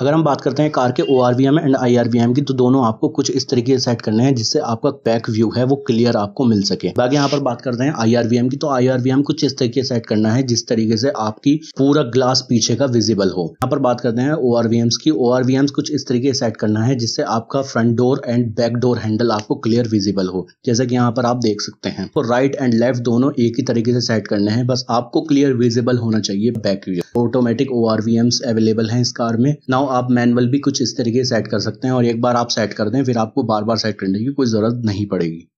अगर हम बात करते हैं कार के O R V M and I R V M की तो दोनों आपको कुछ इस तरीके से सेट करने हैं जिससे आपका पैक व्यू है वो क्लियर आपको मिल सके बाकी यहाँ पर बात करते हैं आई आर वी एम की तो आई आर वी एम कुछ इस तरीके से सेट करना है जिस तरीके से आपकी पूरा ग्लास पीछे का विजिबल हो यहाँ पर बात करते हैं ओ आर वी एम्स की ओ आर वी एम्स कुछ इस तरीके से सेट करना है जिससे आपका front door and back door handle आपको क्लियर विजिबल हो जैसे कि यहाँ पर आप देख सकते हैं तो राइट एंड लेफ्ट दोनों एक ही तरीके से सेट करने हैं बस आपको क्लियर विजिबल होना चाहिए back view automatic O R V Ms available है इस कार में ना नाउ आप मैनुअल भी कुछ इस तरीके सेट कर सकते हैं और एक बार आप सेट कर दें फिर आपको बार बार सेट करने की कोई ज़रूरत नहीं पड़ेगी